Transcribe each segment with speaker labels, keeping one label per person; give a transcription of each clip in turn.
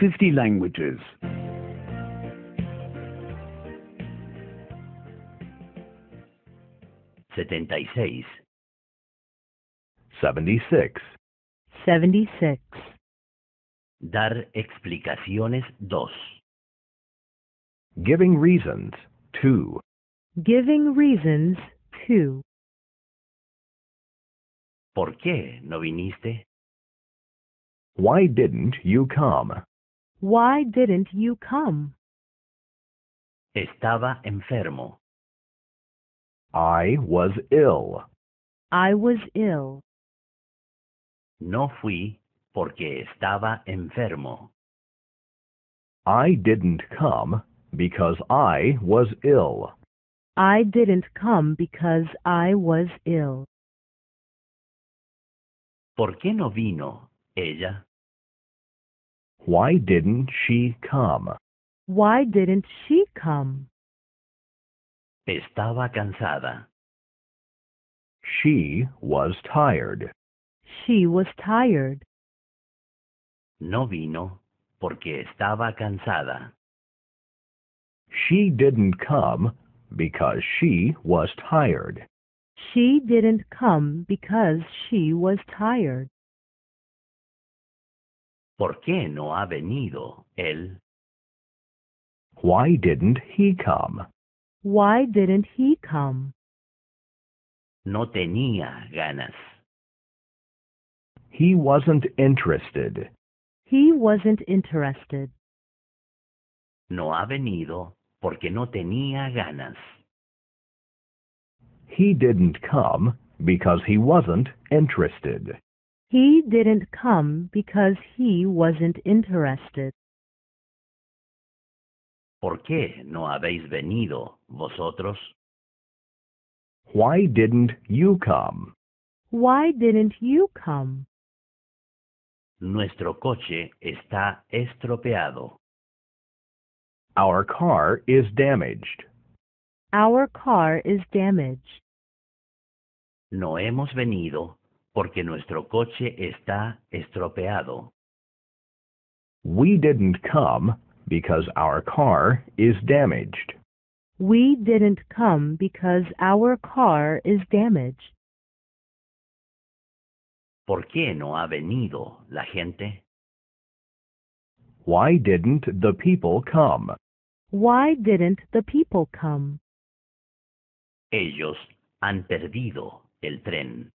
Speaker 1: 50 languages. Seventy-six. Seventy-six.
Speaker 2: 76.
Speaker 1: Dar explicaciones dos. Giving reasons 2.
Speaker 2: Giving reasons 2.
Speaker 1: ¿Por qué no viniste? Why didn't you come?
Speaker 2: Why didn't you come?
Speaker 1: Estaba enfermo. I was ill.
Speaker 2: I was ill.
Speaker 1: No fui porque estaba enfermo. I didn't come because I was ill.
Speaker 2: I didn't come because I was ill.
Speaker 1: ¿Por qué no vino ella? Why didn't she come?
Speaker 2: Why didn't she come? Estaba cansada.
Speaker 1: She was tired.
Speaker 2: She was tired.
Speaker 1: No vino porque estaba cansada. She didn't come because she was tired.
Speaker 2: She didn't come because she was tired.
Speaker 1: ¿Por qué no ha venido él? Why didn't he come?
Speaker 2: Why didn't he come?
Speaker 1: No tenía ganas. He wasn't interested.
Speaker 2: He wasn't interested.
Speaker 1: No ha venido porque no tenía ganas. He didn't come because he wasn't interested.
Speaker 2: He didn't come because he wasn't interested.
Speaker 1: ¿Por qué no habéis venido vosotros? Why didn't you come?
Speaker 2: Why didn't you come?
Speaker 1: Nuestro coche está estropeado. Our car is damaged.
Speaker 2: Our car is damaged.
Speaker 1: No hemos venido porque nuestro coche está estropeado. We didn't come because our car is damaged.
Speaker 2: We didn't come because our car is damaged.
Speaker 1: ¿Por qué no ha venido la gente?
Speaker 2: Why didn't the people come? Why didn't the people come?
Speaker 1: Ellos han perdido el tren.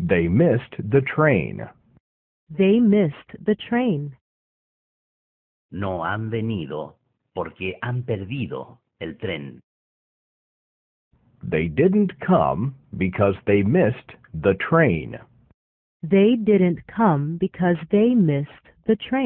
Speaker 2: They missed the train. They missed the train.
Speaker 1: No han venido porque han perdido el tren. They didn't come because they missed the train.
Speaker 2: They didn't come because they missed the train.